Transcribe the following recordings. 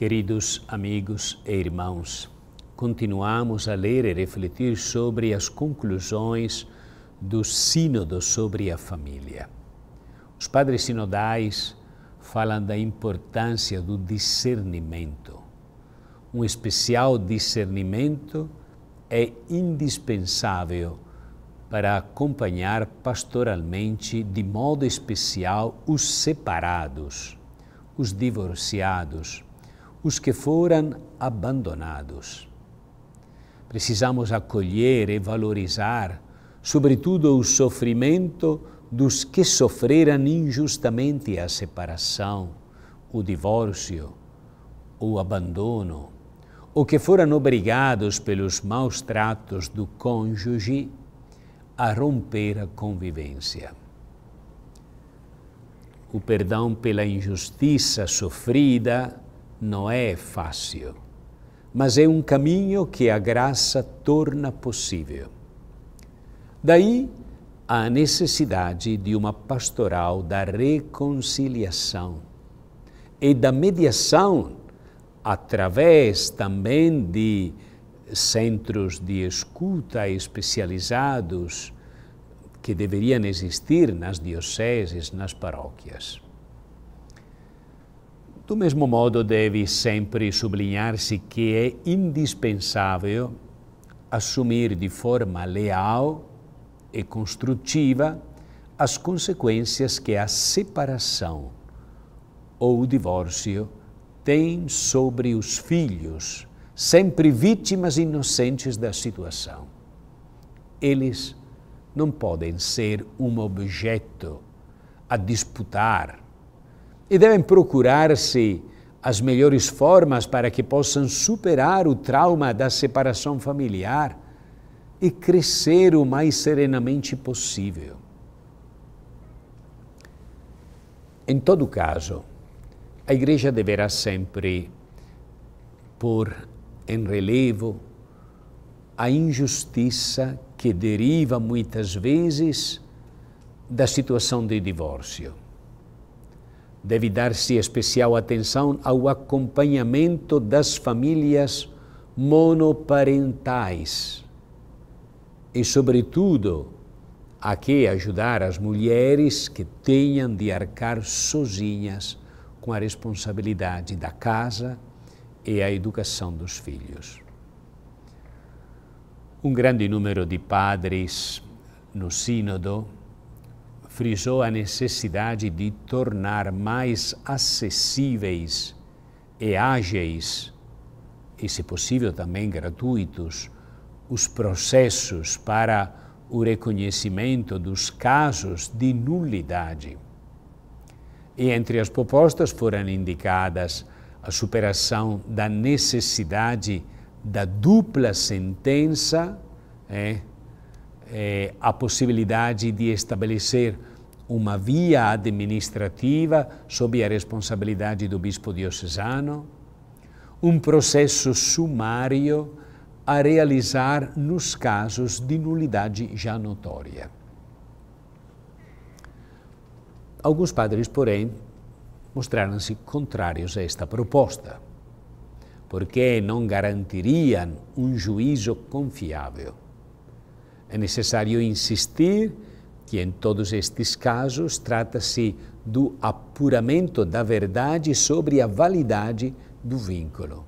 Queridos amigos e irmãos, continuamos a ler e refletir sobre as conclusões do Sínodo sobre a Família. Os padres sinodais falam da importância do discernimento. Um especial discernimento é indispensável para acompanhar pastoralmente de modo especial os separados, os divorciados os que foram abandonados. Precisamos acolher e valorizar, sobretudo, o sofrimento dos que sofreram injustamente a separação, o divórcio, o abandono, ou que foram obrigados pelos maus tratos do cônjuge a romper a convivência. O perdão pela injustiça sofrida não é fácil, mas é um caminho que a graça torna possível. Daí a necessidade de uma pastoral da reconciliação e da mediação através também de centros de escuta especializados que deveriam existir nas dioceses, nas paróquias. Do mesmo modo, deve sempre sublinhar-se que é indispensável assumir de forma leal e construtiva as consequências que a separação ou o divórcio tem sobre os filhos, sempre vítimas inocentes da situação. Eles não podem ser um objeto a disputar e devem procurar-se as melhores formas para que possam superar o trauma da separação familiar e crescer o mais serenamente possível. Em todo caso, a Igreja deverá sempre pôr em relevo a injustiça que deriva muitas vezes da situação de divórcio. Deve dar-se especial atenção ao acompanhamento das famílias monoparentais e, sobretudo, a que ajudar as mulheres que tenham de arcar sozinhas com a responsabilidade da casa e a educação dos filhos. Um grande número de padres no Sínodo frisou a necessidade de tornar mais acessíveis e ágeis, e se possível também gratuitos, os processos para o reconhecimento dos casos de nulidade. E entre as propostas foram indicadas a superação da necessidade da dupla sentença, eh, eh, a possibilidade de estabelecer uma via administrativa sob a responsabilidade do bispo diocesano, um processo sumário a realizar nos casos de nulidade já notória. Alguns padres, porém, mostraram-se contrários a esta proposta, porque não garantiriam um juízo confiável. É necessário insistir que, em todos estes casos, trata-se do apuramento da verdade sobre a validade do vínculo.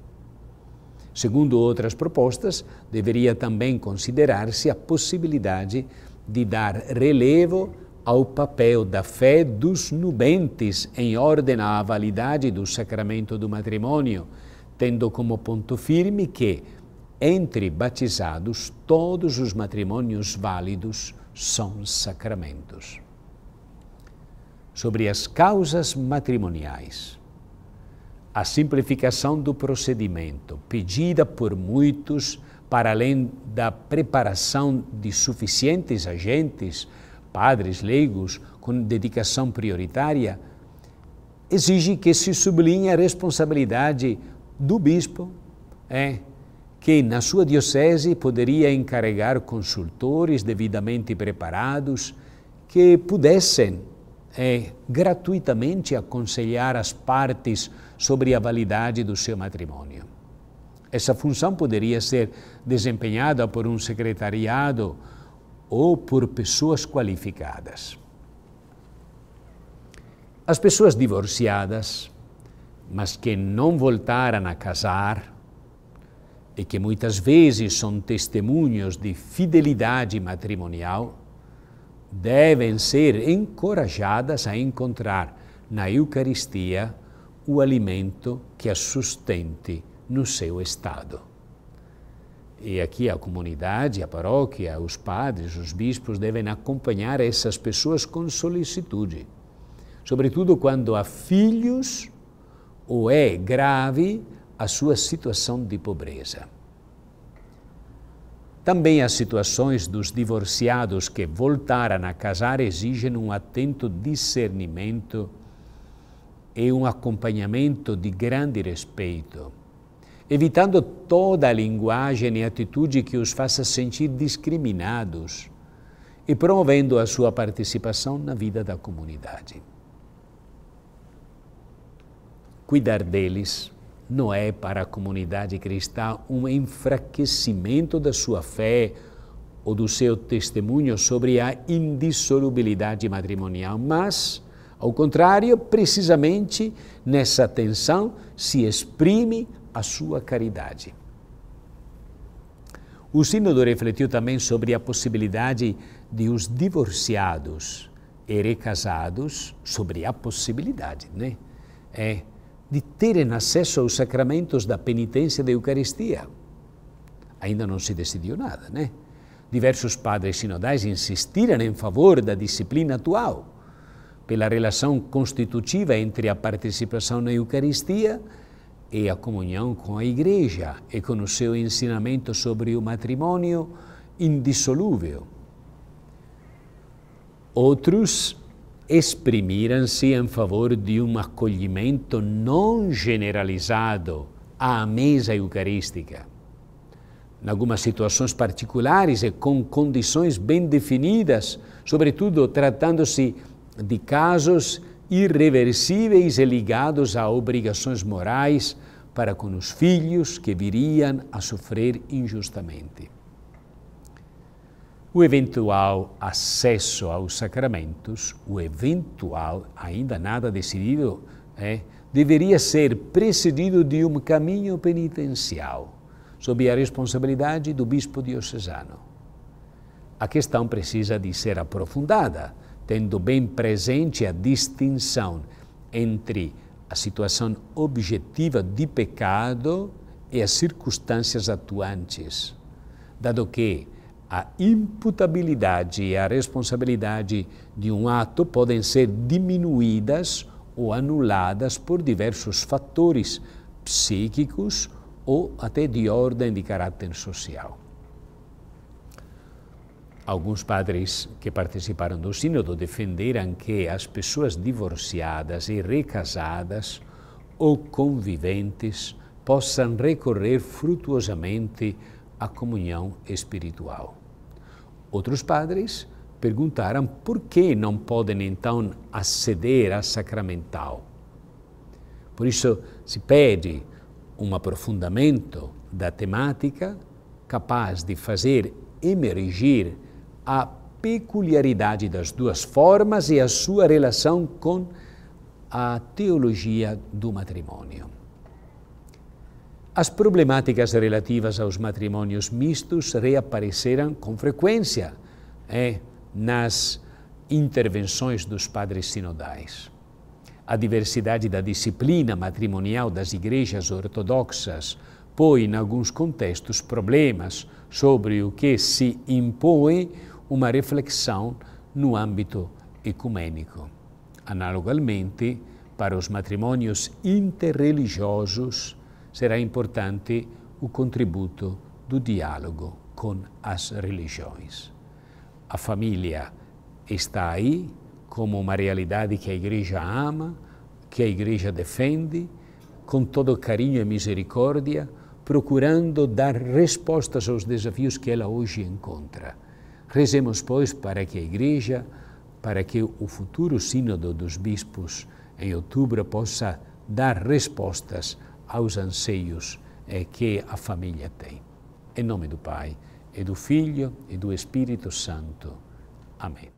Segundo outras propostas, deveria também considerar-se a possibilidade de dar relevo ao papel da fé dos nubentes em ordem à validade do sacramento do matrimônio, tendo como ponto firme que entre batizados, todos os matrimônios válidos são sacramentos. Sobre as causas matrimoniais. A simplificação do procedimento, pedida por muitos, para além da preparação de suficientes agentes, padres leigos, com dedicação prioritária, exige que se sublinhe a responsabilidade do bispo, é, que na sua diocese poderia encarregar consultores devidamente preparados que pudessem é, gratuitamente aconselhar as partes sobre a validade do seu matrimônio. Essa função poderia ser desempenhada por um secretariado ou por pessoas qualificadas. As pessoas divorciadas, mas que não voltaram a casar, e que muitas vezes são testemunhos de fidelidade matrimonial, devem ser encorajadas a encontrar na Eucaristia o alimento que a sustente no seu estado. E aqui a comunidade, a paróquia, os padres, os bispos devem acompanhar essas pessoas com solicitude, sobretudo quando há filhos ou é grave a sua situação de pobreza. Também as situações dos divorciados que voltaram a casar exigem um atento discernimento e um acompanhamento de grande respeito, evitando toda a linguagem e atitude que os faça sentir discriminados e promovendo a sua participação na vida da comunidade. Cuidar deles não é para a comunidade cristã um enfraquecimento da sua fé ou do seu testemunho sobre a indissolubilidade matrimonial, mas, ao contrário, precisamente nessa tensão se exprime a sua caridade. O Sínodo refletiu também sobre a possibilidade de os divorciados e recasados, sobre a possibilidade, né? É, de terem acesso aos sacramentos da penitência e da Eucaristia. Ainda não se decidiu nada, né? Diversos padres sinodais insistiram em favor da disciplina atual, pela relação constitutiva entre a participação na Eucaristia e a comunhão com a Igreja e com o seu ensinamento sobre o matrimônio indissolúvel. Outros exprimiram-se em favor de um acolhimento não generalizado à mesa eucarística. Em algumas situações particulares e com condições bem definidas, sobretudo tratando-se de casos irreversíveis e ligados a obrigações morais para com os filhos que viriam a sofrer injustamente o eventual acesso aos sacramentos, o eventual, ainda nada decidido, é, deveria ser precedido de um caminho penitencial, sob a responsabilidade do bispo diocesano. A questão precisa de ser aprofundada, tendo bem presente a distinção entre a situação objetiva de pecado e as circunstâncias atuantes, dado que a imputabilidade e a responsabilidade de um ato podem ser diminuídas ou anuladas por diversos fatores psíquicos ou até de ordem de caráter social. Alguns padres que participaram do Sínodo defenderam que as pessoas divorciadas e recasadas ou conviventes possam recorrer frutuosamente à comunhão espiritual. Outros padres perguntaram por que não podem então aceder à sacramental. Por isso, se pede um aprofundamento da temática capaz de fazer emergir a peculiaridade das duas formas e a sua relação com a teologia do matrimônio. As problemáticas relativas aos matrimônios mistos reapareceram com frequência é, eh, nas intervenções dos padres sinodais. A diversidade da disciplina matrimonial das igrejas ortodoxas põe, em alguns contextos, problemas sobre o que se impõe uma reflexão no âmbito ecumênico. Analogamente, para os matrimônios interreligiosos, será importante o contributo do diálogo com as religiões. A família está aí como uma realidade que a Igreja ama, que a Igreja defende, com todo carinho e misericórdia, procurando dar respostas aos desafios que ela hoje encontra. Rezemos, pois, para que a Igreja, para que o futuro Sínodo dos Bispos em outubro possa dar respostas aos anseios é que a família tem. Em nome do Pai, e do Filho e do Espírito Santo. Amém.